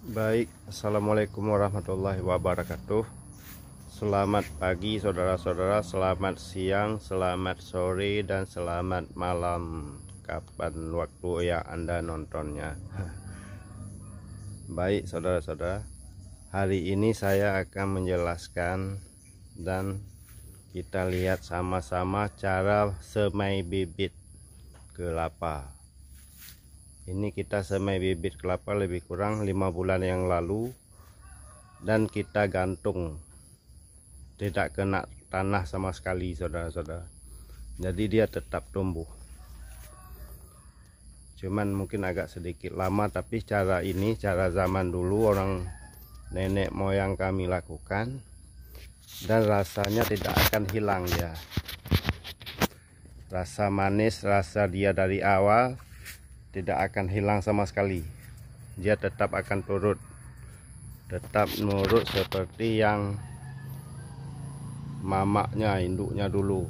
Baik, Assalamualaikum warahmatullahi wabarakatuh Selamat pagi saudara-saudara, selamat siang, selamat sore, dan selamat malam Kapan waktu ya Anda nontonnya Baik saudara-saudara Hari ini saya akan menjelaskan Dan kita lihat sama-sama cara semai bibit kelapa ini kita semai bibit kelapa lebih kurang lima bulan yang lalu dan kita gantung tidak kena tanah sama sekali saudara-saudara jadi dia tetap tumbuh cuman mungkin agak sedikit lama tapi cara ini cara zaman dulu orang nenek moyang kami lakukan dan rasanya tidak akan hilang ya rasa manis rasa dia dari awal tidak akan hilang sama sekali dia tetap akan turut tetap nurut seperti yang mamaknya induknya dulu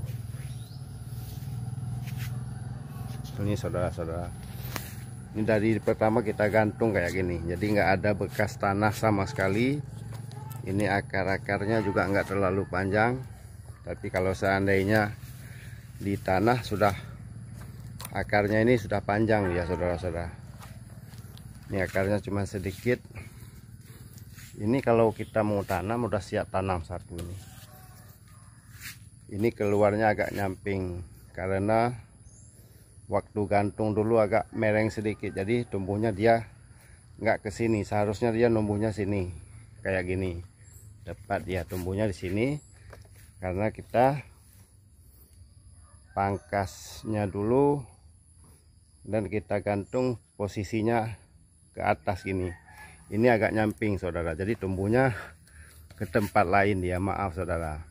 ini saudara-saudara ini dari pertama kita gantung kayak gini jadi nggak ada bekas tanah sama sekali ini akar-akarnya juga nggak terlalu panjang tapi kalau seandainya di tanah sudah akarnya ini sudah panjang ya saudara-saudara ini akarnya cuma sedikit ini kalau kita mau tanam udah siap tanam satu ini ini keluarnya agak nyamping karena waktu gantung dulu agak mereng sedikit jadi tumbuhnya dia nggak ke sini seharusnya dia numbuhnya sini kayak gini tepat dia tumbuhnya di sini karena kita pangkasnya dulu dan kita gantung posisinya ke atas ini ini agak nyamping saudara jadi tumbuhnya ke tempat lain ya maaf saudara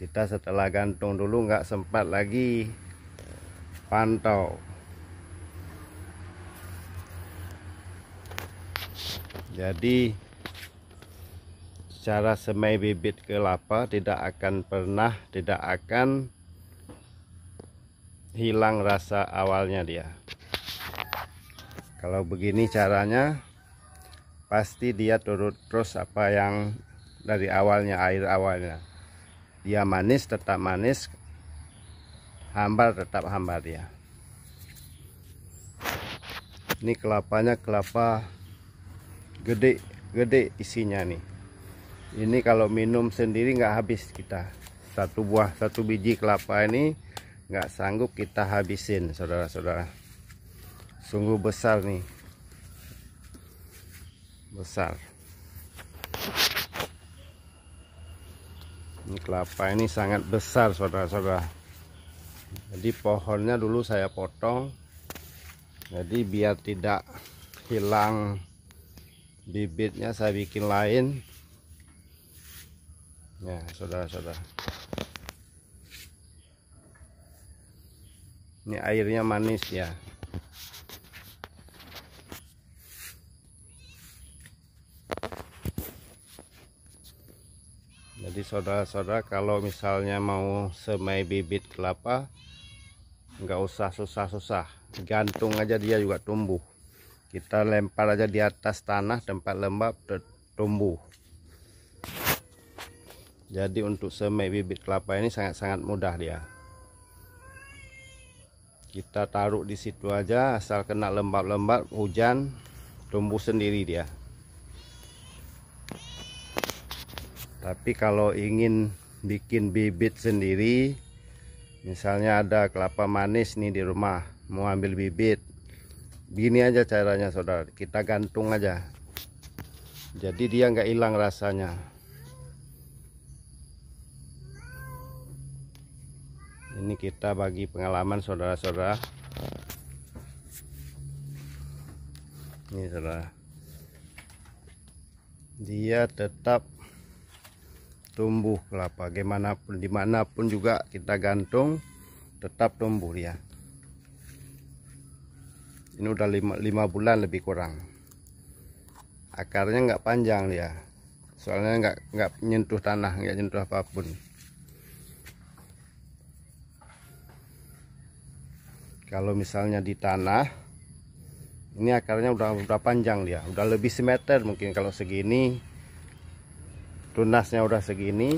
kita setelah gantung dulu nggak sempat lagi pantau jadi cara semai bibit kelapa tidak akan pernah tidak akan hilang rasa awalnya dia kalau begini caranya pasti dia turut terus apa yang dari awalnya air awalnya dia manis tetap manis hambar tetap hambar dia ini kelapanya kelapa gede gede isinya nih ini kalau minum sendiri nggak habis kita satu buah satu biji kelapa ini nggak sanggup kita habisin saudara-saudara sungguh besar nih besar ini kelapa ini sangat besar saudara-saudara jadi pohonnya dulu saya potong jadi biar tidak hilang bibitnya saya bikin lain ya saudara-saudara ini airnya manis ya jadi saudara-saudara kalau misalnya mau semai bibit kelapa nggak usah susah-susah gantung aja dia juga tumbuh kita lempar aja di atas tanah tempat lembab tumbuh jadi untuk semai bibit kelapa ini sangat-sangat mudah dia kita taruh di situ aja asal kena lembab-lembab hujan tumbuh sendiri dia tapi kalau ingin bikin bibit sendiri misalnya ada kelapa manis nih di rumah mau ambil bibit gini aja caranya saudara kita gantung aja jadi dia nggak hilang rasanya ini kita bagi pengalaman saudara-saudara ini saudara dia tetap tumbuh kelapa bagaimanapun dimanapun juga kita gantung tetap tumbuh ya ini udah lima lima bulan lebih kurang akarnya nggak panjang dia ya. soalnya nggak nggak menyentuh tanah nggak nyentuh apapun kalau misalnya di tanah ini akarnya udah udah panjang dia ya. udah lebih semeter mungkin kalau segini tunasnya udah segini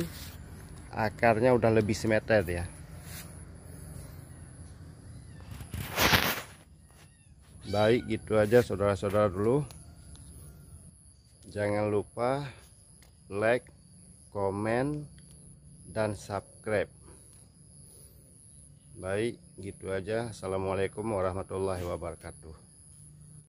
akarnya udah lebih simeter ya baik gitu aja saudara-saudara dulu jangan lupa like comment, dan subscribe baik gitu aja assalamualaikum warahmatullahi wabarakatuh